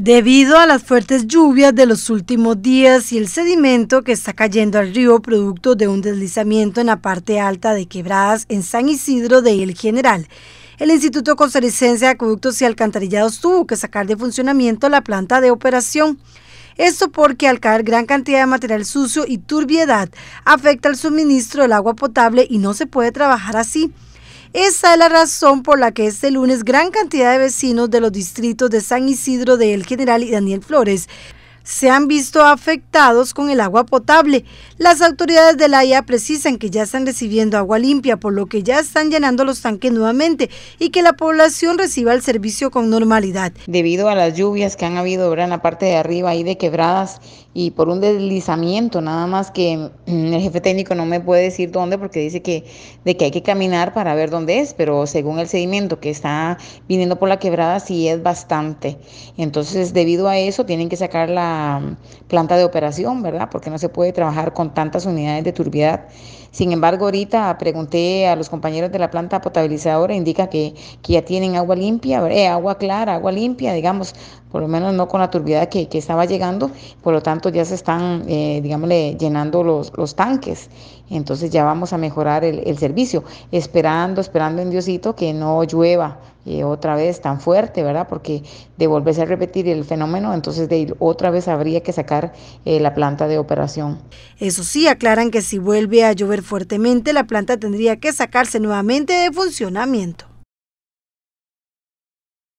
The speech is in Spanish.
Debido a las fuertes lluvias de los últimos días y el sedimento que está cayendo al río producto de un deslizamiento en la parte alta de Quebradas en San Isidro de El General, el Instituto Costarricense de Acueductos y Alcantarillados tuvo que sacar de funcionamiento la planta de operación. Esto porque al caer gran cantidad de material sucio y turbiedad afecta al suministro del agua potable y no se puede trabajar así. Esa es la razón por la que este lunes gran cantidad de vecinos de los distritos de San Isidro de El General y Daniel Flores se han visto afectados con el agua potable. Las autoridades de la IA precisan que ya están recibiendo agua limpia, por lo que ya están llenando los tanques nuevamente y que la población reciba el servicio con normalidad. Debido a las lluvias que han habido ahora en la parte de arriba y de quebradas y por un deslizamiento, nada más que mm, el jefe técnico no me puede decir dónde porque dice que, de que hay que caminar para ver dónde es, pero según el sedimento que está viniendo por la quebrada sí es bastante. Entonces, debido a eso, tienen que sacar la planta de operación, ¿verdad? Porque no se puede trabajar con tantas unidades de turbiedad. Sin embargo, ahorita pregunté a los compañeros de la planta potabilizadora, indica que, que ya tienen agua limpia, eh, agua clara, agua limpia, digamos, por lo menos no con la turbiedad que, estaba llegando, por lo tanto ya se están, eh, llenando los, los tanques. Entonces ya vamos a mejorar el, el servicio, esperando, esperando en Diosito que no llueva eh, otra vez tan fuerte, ¿verdad? Porque de volverse a repetir el fenómeno, entonces de otra vez habría que sacar eh, la planta de operación. Eso sí, aclaran que si vuelve a llover fuertemente, la planta tendría que sacarse nuevamente de funcionamiento.